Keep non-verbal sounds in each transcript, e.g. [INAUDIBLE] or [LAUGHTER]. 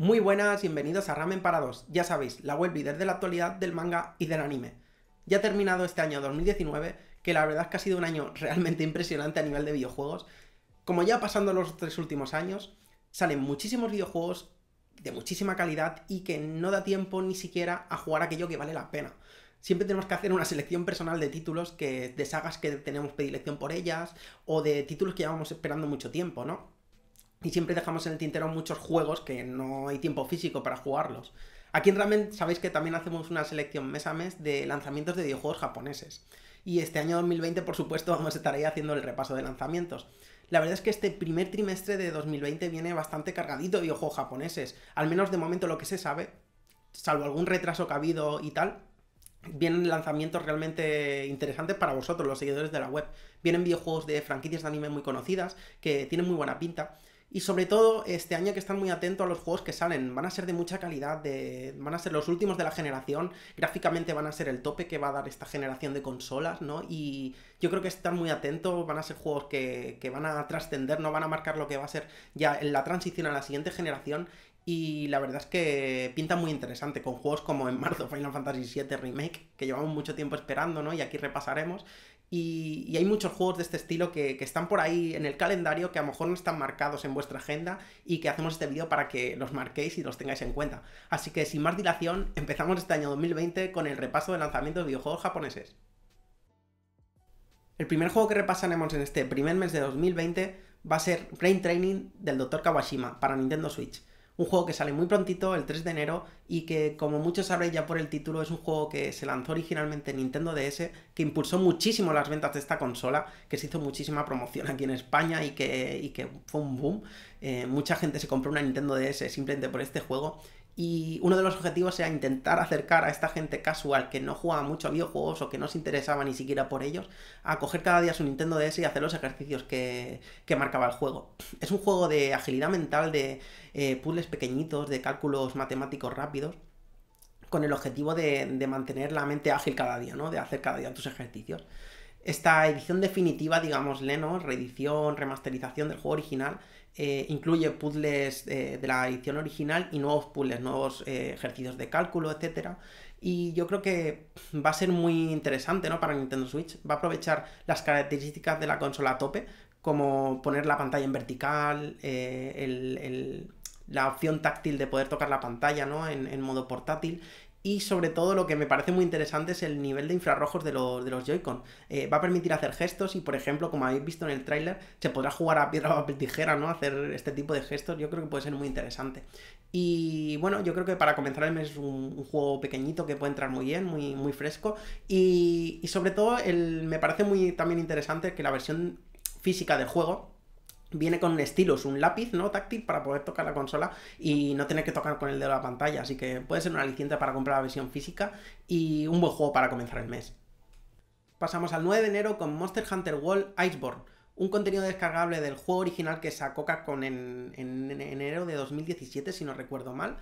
Muy buenas, bienvenidos a Ramen para 2, Ya sabéis, la web líder de la actualidad del manga y del anime. Ya ha terminado este año 2019, que la verdad es que ha sido un año realmente impresionante a nivel de videojuegos. Como ya pasando los tres últimos años, salen muchísimos videojuegos de muchísima calidad y que no da tiempo ni siquiera a jugar aquello que vale la pena. Siempre tenemos que hacer una selección personal de títulos que, de sagas que tenemos predilección por ellas o de títulos que llevamos esperando mucho tiempo, ¿no? y siempre dejamos en el tintero muchos juegos que no hay tiempo físico para jugarlos. Aquí en Ramen sabéis que también hacemos una selección mes a mes de lanzamientos de videojuegos japoneses. Y este año 2020, por supuesto, vamos a estar ahí haciendo el repaso de lanzamientos. La verdad es que este primer trimestre de 2020 viene bastante cargadito de videojuegos japoneses. Al menos de momento lo que se sabe, salvo algún retraso que ha habido y tal, vienen lanzamientos realmente interesantes para vosotros, los seguidores de la web. Vienen videojuegos de franquicias de anime muy conocidas, que tienen muy buena pinta. Y sobre todo, este año hay que estar muy atento a los juegos que salen. Van a ser de mucha calidad, de... van a ser los últimos de la generación. Gráficamente van a ser el tope que va a dar esta generación de consolas, ¿no? Y yo creo que están muy atentos, van a ser juegos que, que van a trascender, no van a marcar lo que va a ser ya la transición a la siguiente generación. Y la verdad es que pinta muy interesante con juegos como en marzo Final Fantasy VII Remake, que llevamos mucho tiempo esperando, ¿no? Y aquí repasaremos. Y, hay muchos juegos de este estilo que, que, están por ahí en el calendario que a lo mejor no están marcados en vuestra agenda y que hacemos este vídeo para que los marquéis y los tengáis en cuenta. Así que sin más dilación, [LAUGHS] empezamos este año 2020 con el repaso de lanzamientos de videojuegos japoneses. El primer juego que repasaremos en este primer mes de 2020 va a ser Brain Training del Dr. Kawashima para Nintendo Switch. Un juego que sale muy prontito, el 3 de enero, y que como muchos sabréis ya por el título, es un juego que se lanzó originalmente en Nintendo DS, que impulsó muchísimo las ventas de esta consola, que se hizo muchísima promoción aquí en España y que, y que fue un boom. Eh, mucha gente se compró una Nintendo DS simplemente por este juego y uno de los objetivos era intentar acercar a esta gente casual que no jugaba mucho a videojuegos o que no se interesaba ni siquiera por ellos, a coger cada día su Nintendo DS y hacer los ejercicios que, marcaba el juego. Es un juego de agilidad mental, de eh, puzzles pequeñitos, de cálculos matemáticos rápidos con el objetivo de, de, mantener la mente ágil cada día, ¿no? De hacer cada día tus ejercicios. Esta edición definitiva, digamos, leno Reedición, remasterización del juego original, eh, incluye puzzles eh, de la edición original y nuevos puzzles, nuevos eh, ejercicios de cálculo, etc. Y yo creo que va a ser muy interesante, ¿no? Para Nintendo Switch. Va a aprovechar las características de la consola a tope, como poner la pantalla en vertical, la opción táctil de poder tocar la pantalla ¿no? en, en, modo portátil y sobre todo lo que me parece muy interesante es el nivel de infrarrojos de los, de Joy-Con. Eh, va a permitir hacer gestos y, por ejemplo, como habéis visto en el tráiler, se podrá jugar a piedra, papel, tijera, ¿no? Hacer este tipo de gestos. Yo creo que puede ser muy interesante. Y bueno, yo creo que para comenzar el mes es un, juego pequeñito que puede entrar muy bien, muy, muy fresco. Y, sobre todo me parece muy también interesante que la versión física del juego Viene con un stylus, un lápiz no táctil para poder tocar la consola y no tener que tocar con el dedo la pantalla, así que puede ser una aliciente para comprar la versión física y un buen juego para comenzar el mes. Pasamos al 9 de enero con Monster Hunter World Iceborne, un contenido descargable del juego original que sacó Capcom en, en, enero de 2017, si no recuerdo mal,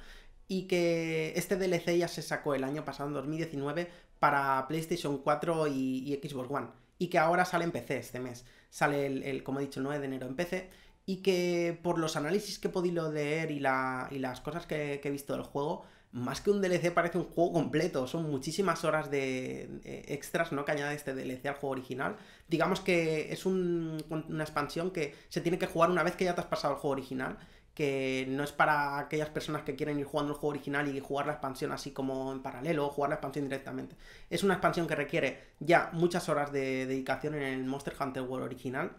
y que este DLC ya se sacó el año pasado, en 2019, para PlayStation 4 y Xbox One, y que ahora sale en PC este mes sale el, como he dicho, el 9 de enero en PC, y que por los análisis que he podido leer y, las cosas que, he visto del juego, más que un DLC parece un juego completo, son muchísimas horas de eh, extras ¿no? que añade este DLC al juego original. Digamos que es una expansión que se tiene que jugar una vez que ya te has pasado el juego original que no es para aquellas personas que quieren ir jugando el juego original y jugar la expansión así como en paralelo o jugar la expansión directamente. Es una expansión que requiere ya muchas horas de dedicación en el Monster Hunter World original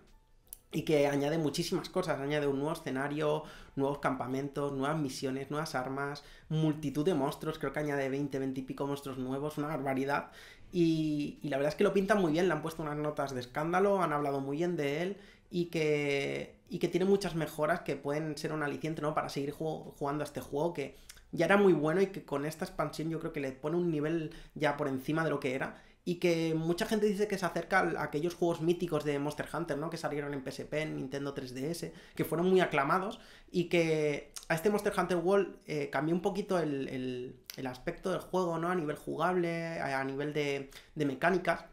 y que añade muchísimas cosas, añade un nuevo escenario, nuevos campamentos, nuevas misiones, nuevas armas, multitud de monstruos, creo que añade 20, 20 y pico monstruos nuevos, una barbaridad. Y, y la verdad es que lo pintan muy bien, le han puesto unas notas de escándalo, han hablado muy bien de él y que, y que tiene muchas mejoras que pueden ser un aliciente ¿no? para seguir jugando a este juego que ya era muy bueno y que con esta expansión yo creo que le pone un nivel ya por encima de lo que era y que mucha gente dice que se acerca a aquellos juegos míticos de Monster Hunter, ¿no? Que salieron en PSP, en Nintendo 3DS, que fueron muy aclamados y que a este Monster Hunter World eh, cambió un poquito el, aspecto del juego, ¿no? A nivel jugable, a, nivel de, de mecánicas,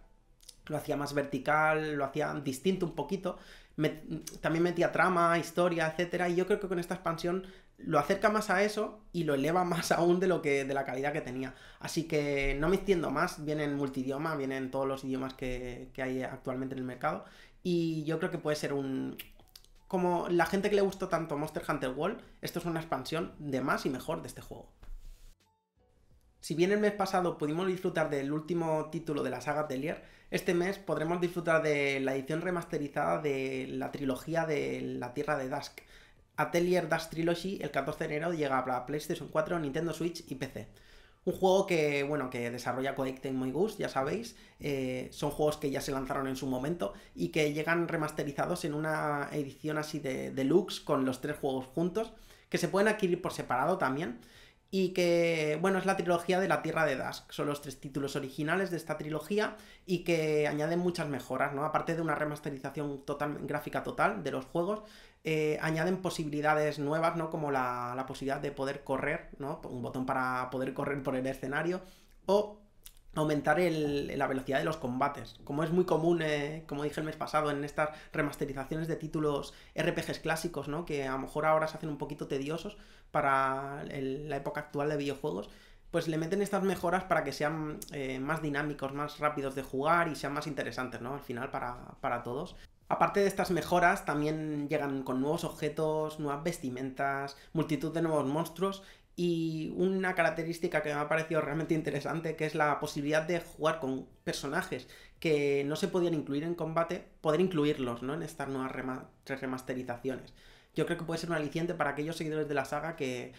lo hacía más vertical, lo hacía distinto un poquito también metía trama, historia, etcétera, y yo creo que con esta expansión lo acerca más a eso y lo eleva [LAUGHS] más aún de lo que de la calidad que tenía. Así que no me extiendo más, viene en multidioma, viene en todos los idiomas que, hay actualmente en el mercado y yo creo que puede ser un como la gente que le gustó tanto Monster Hunter World, esto es una expansión de más y mejor de este juego. Si bien el mes pasado pudimos disfrutar del último título de la saga lier, este mes podremos disfrutar de la edición remasterizada de la trilogía de La Tierra de Dusk. Atelier Dusk Trilogy el 14 de enero llega para PlayStation 4, Nintendo Switch y PC. Un juego que, bueno, que desarrolla Koei Tecmo Goose, ya sabéis. Eh, son juegos que ya se lanzaron en su momento y que llegan remasterizados en una edición así de deluxe con los tres juegos juntos, que se pueden adquirir por separado también y que, bueno, es la trilogía de la Tierra de Dask, son los tres títulos originales de esta trilogía y que añaden muchas mejoras, ¿no? Aparte de una remasterización gráfica total de los juegos, eh, añaden posibilidades nuevas, ¿no? Como la, la, posibilidad de poder correr, ¿no? Un botón para poder correr por el escenario o aumentar la velocidad de los combates. Como es muy común, eh, como dije el mes pasado, en estas remasterizaciones de títulos RPGs clásicos, ¿no? Que a lo mejor ahora se hacen un poquito tediosos para la época actual de videojuegos, pues le meten estas mejoras para que sean eh, más dinámicos, más rápidos de jugar y sean más interesantes, ¿no? Al final para, para todos. Aparte de estas mejoras, también llegan con nuevos objetos, nuevas vestimentas, multitud de nuevos monstruos y una característica que me ha parecido realmente interesante, que es la posibilidad de jugar con personajes que no se podían incluir en combate, poder incluirlos ¿no? en estas nuevas remasterizaciones. Yo creo que puede ser un aliciente para aquellos seguidores de la saga que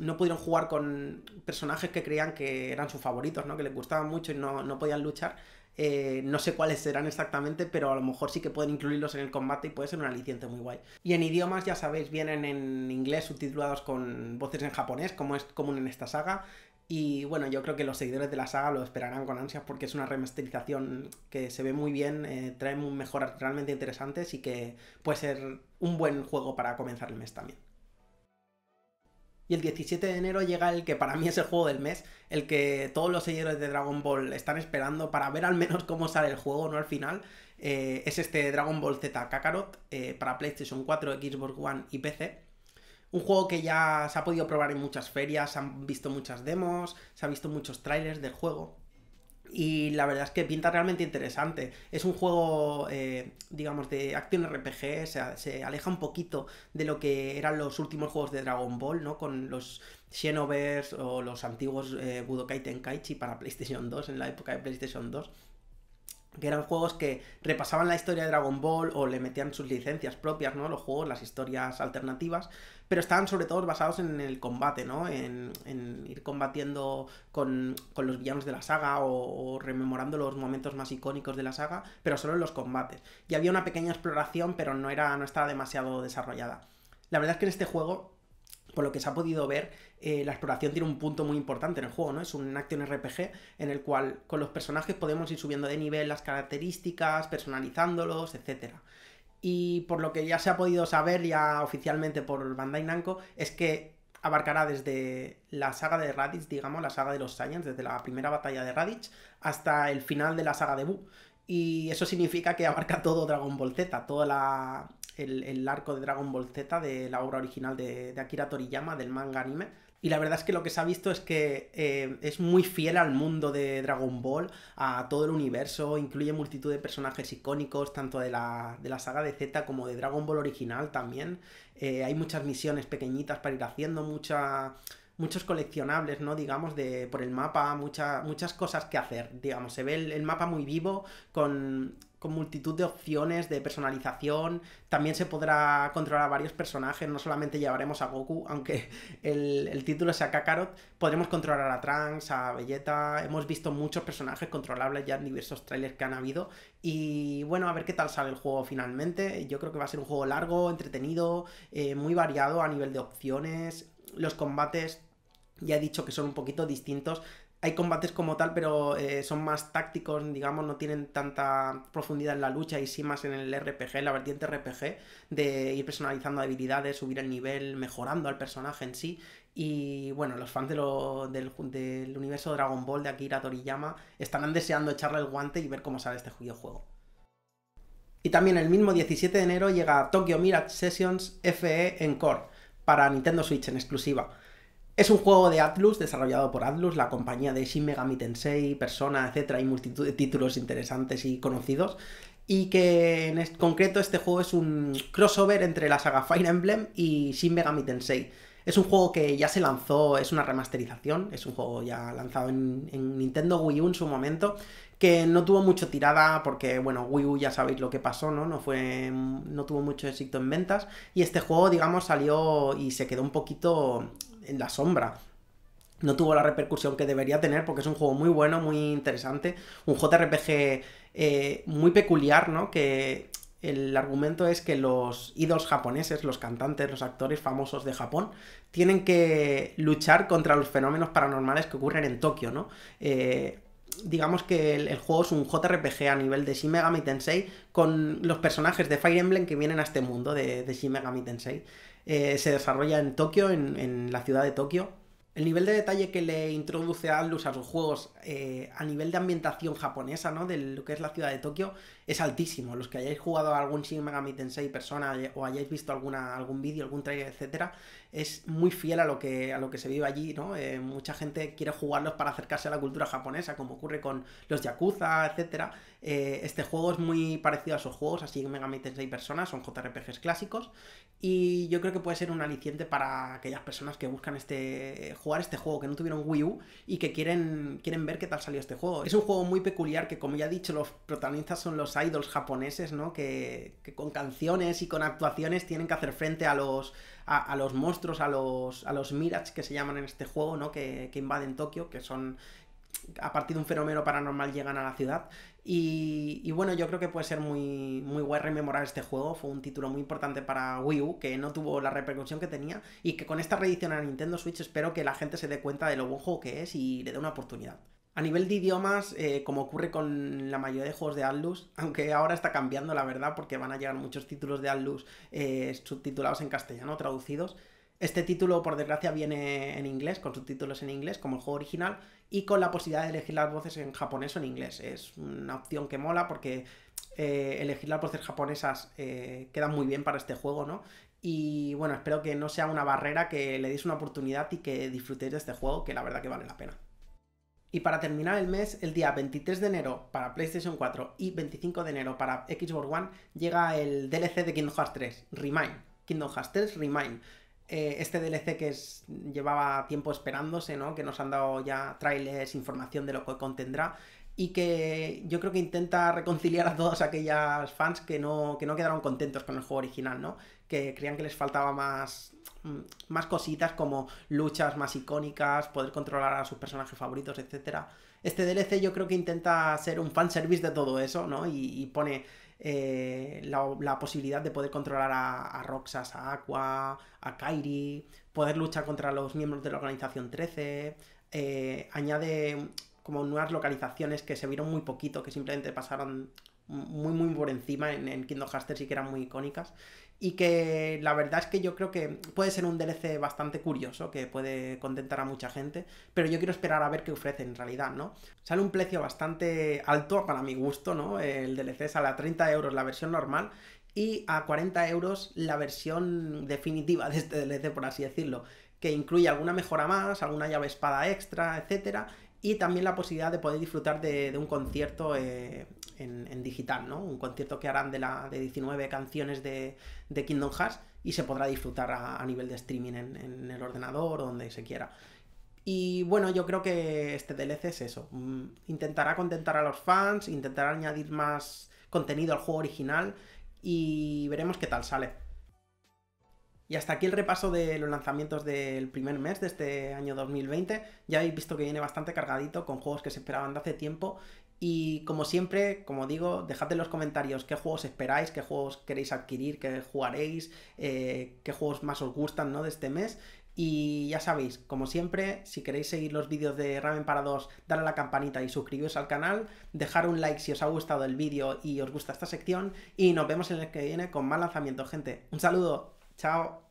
no pudieron jugar con personajes que creían que eran sus favoritos, ¿no? que les gustaban mucho y no, no podían luchar, eh, no sé cuáles serán exactamente, pero a lo mejor sí que pueden incluirlos en el combate y puede ser una licencia muy guay. Y en idiomas, ya sabéis, vienen en inglés subtitulados con voces en japonés, como es común en esta saga. Y bueno, yo creo que los seguidores de la saga lo esperarán con ansias porque es una remasterización que se ve muy bien, eh, trae mejoras realmente interesantes y que puede ser un buen juego para comenzar el mes también. Y el 17 de enero llega el que para mí es el juego del mes, el que todos los seguidores de Dragon Ball están esperando para ver al menos cómo sale el juego, ¿no? Al final, eh, es este Dragon Ball Z Kakarot eh, para PlayStation 4, Xbox One y PC. Un juego que ya se ha podido probar en muchas ferias, se han visto muchas demos, se han visto muchos trailers del juego. Y la verdad es que pinta realmente interesante. Es un juego, eh, digamos, de acción RPG, se, aleja un poquito de lo que eran los últimos juegos de Dragon Ball, ¿no? Con los Xenoverse o los antiguos eh, Budokai Tenkaichi para [LAUGHS] PlayStation 2, en la época de PlayStation 2 que eran juegos que repasaban la historia de Dragon Ball o le metían sus licencias propias, ¿no? Los juegos, las historias alternativas, pero estaban sobre todo basados en el combate, ¿no? En, ir combatiendo con, los villanos de la saga o, rememorando los momentos más icónicos de la saga, pero solo en los combates. Y había una pequeña exploración, pero no, era, no estaba demasiado desarrollada. La verdad es que en este juego por lo que se ha podido ver, eh, la exploración tiene un punto muy importante en el juego, ¿no? Es un action RPG en el cual con los personajes podemos ir subiendo de nivel las características, personalizándolos, etc. Y por lo que ya se ha podido saber ya oficialmente por Bandai Namco, es que abarcará desde la saga de Raditz, digamos, la saga de los Saiyans, desde la primera batalla de Raditz hasta el final de la saga de Buu. Y eso significa que abarca todo Dragon Ball Z, toda la, el, arco de Dragon Ball Z de la obra original de, Akira Toriyama, del manga anime. Y la verdad es que lo que se ha visto es que eh, es muy fiel al mundo de Dragon Ball, a todo el universo, incluye multitud de personajes icónicos, tanto de la, saga de Z como de Dragon Ball original también. Eh, hay muchas misiones pequeñitas para ir haciendo, muchos coleccionables, ¿no? Digamos, de, por el mapa, muchas muchas cosas que hacer. Digamos, se ve el mapa muy vivo, con con multitud de opciones de personalización. También se podrá controlar a varios personajes, no solamente llevaremos a Goku, aunque [LAUGHS] el, el título sea Kakarot, podremos controlar a Trunks, a Vegeta. Hemos visto muchos personajes controlables ya en diversos trailers que han habido. Y bueno, a ver qué tal sale el juego finalmente. Yo creo que va a ser un juego largo, entretenido, eh, muy variado a nivel de opciones. Los combates ya he dicho que son un poquito distintos hay combates como tal, pero eh, son más tácticos, digamos, no tienen tanta profundidad en la lucha y sí más en el RPG, la vertiente RPG, de ir personalizando habilidades, subir el nivel, mejorando al personaje en sí. Y bueno, los fans del, universo Dragon Ball de Akira Toriyama estarán deseando echarle el guante y ver cómo sale este juego. Y también el mismo 17 de enero llega Tokyo Mirage Sessions FE Encore para Nintendo Switch en exclusiva. Es un juego de Atlus, desarrollado por Atlus, la compañía de Shin Megami Tensei, Persona, etc., y multitud de títulos interesantes y conocidos. Y que en concreto este juego es un crossover entre la saga Fire Emblem y Shin Megami Tensei. Es un juego que ya se lanzó, es una remasterización, es un juego ya lanzado en, Nintendo Wii U en su momento, que no tuvo mucho tirada porque, bueno, Wii U ya sabéis lo que pasó, ¿no? No, fue, no tuvo mucho éxito en ventas y este juego, digamos, salió y se quedó un poquito en la sombra. No tuvo la repercusión que debería tener porque es un juego muy bueno, muy interesante. Un JRPG eh, muy peculiar, ¿no? Que el argumento es que los idols japoneses, los cantantes, los actores famosos de Japón, tienen que luchar contra los fenómenos paranormales que ocurren en Tokio, ¿no? Eh, digamos que el, juego es un JRPG a nivel de Shin Megami Tensei con los personajes de Fire Emblem que vienen a este mundo de, de Shin Megami Tensei. Eh, se desarrolla en Tokio, en, en la ciudad de Tokio, el nivel de detalle que le introduce Andlus a sus juegos eh, a nivel de ambientación japonesa, ¿no? De lo que es la ciudad de Tokio, es altísimo. Los que hayáis jugado a algún Shin Megami Tensei persona o hayáis visto alguna, algún vídeo, algún trailer, etcétera, es muy fiel a lo que, a lo que se vive allí, ¿no? Eh, mucha gente quiere jugarlos para acercarse a la cultura japonesa, como ocurre con los Yakuza, etcétera. Eh, este juego es muy parecido a sus juegos, así Shin Megami Tensei persona, son JRPGs clásicos, y yo creo que puede ser un aliciente para aquellas personas que buscan este jugar este juego, que no tuvieron Wii U y que quieren, quieren ver qué tal salió este juego. Es un juego muy peculiar que, como ya he dicho, los protagonistas son los idols japoneses, ¿no? Que, con canciones y con actuaciones tienen que hacer frente a los, a, los monstruos, a los, a los Mirage que se llaman en este juego, ¿no? Que, que invaden Tokio, que son a partir de un fenómeno paranormal llegan a la ciudad. Y, bueno, yo creo que puede ser muy, muy guay rememorar este juego. Fue un título muy importante para Wii U, que no tuvo la repercusión que tenía. Y que con esta reedición a Nintendo Switch espero que la gente se dé cuenta de lo buen que es y le dé una oportunidad. A nivel de idiomas, eh, como ocurre con la mayoría de juegos de Atlus, [LAUGHS] aunque ahora está cambiando la verdad porque van a llegar muchos títulos de Atlus eh, subtitulados en castellano, traducidos, este título, por desgracia, viene en inglés, con subtítulos en inglés, como el juego original, y con la posibilidad de elegir las voces en japonés o en inglés. Es una opción que mola porque eh, elegir las voces japonesas eh, queda muy bien para este juego, ¿no? Y bueno, espero que no sea una barrera, que le deis una oportunidad y que disfrutéis de este juego, que la verdad que vale la pena. Y para terminar el mes, el día 23 de enero para PlayStation 4 y 25 de enero para Xbox One llega el DLC de Kingdom Hearts 3, Remind. Kingdom Hearts 3 Remind. Eh, este DLC que llevaba tiempo esperándose, ¿no? Que nos han dado ya trailers, información de lo que contendrá y que yo creo que intenta reconciliar a todas aquellas fans que no, que no quedaron contentos con el juego original, ¿no? Que creían que les faltaba más, mm, más cositas como luchas más icónicas, poder controlar a sus personajes favoritos, etc. Este DLC yo creo que intenta ser un fanservice de todo eso, ¿no? y pone eh, la, posibilidad de poder controlar a, Roxas, a Aqua, a Kairi, poder luchar contra los miembros de la organización 13, eh, añade como nuevas localizaciones que se vieron muy poquito, que simplemente pasaron muy muy por encima en, Kingdom Hearts y que eran muy icónicas y que la verdad es que yo creo que puede ser un DLC bastante curioso, que puede contentar a mucha gente, pero yo quiero esperar a ver qué ofrece en realidad, ¿no? Sale un precio bastante alto para mi gusto, ¿no? El DLC sale a 30 euros la versión normal y a 40 euros la versión definitiva de este DLC, por así decirlo, que incluye alguna mejora más, alguna llave espada extra, etcétera, y también la posibilidad de poder disfrutar de, un concierto eh, en, digital, ¿no? Un concierto que harán de, la, de 19 canciones de, Kingdom Hearts y se podrá disfrutar a, nivel de streaming en, en, el ordenador o donde se quiera. Y bueno, yo creo que este DLC es eso. Mm, intentará contentar a los fans, intentará añadir más contenido al juego original y veremos qué tal sale. Y hasta aquí el repaso de los lanzamientos del primer mes de este año 2020. Ya habéis visto que viene bastante cargadito con juegos que se esperaban de hace tiempo y como siempre, como digo, dejad en los comentarios qué juegos esperáis, qué juegos queréis adquirir, qué jugaréis, eh, qué juegos más os gustan ¿no? de este mes. Y ya sabéis, como siempre, si queréis seguir los vídeos de Ramen para 2, darle a la campanita y suscribiros al canal, dejar un like si os ha gustado el vídeo y os gusta esta sección, y nos vemos en el que viene con más lanzamientos, gente. Un saludo, chao.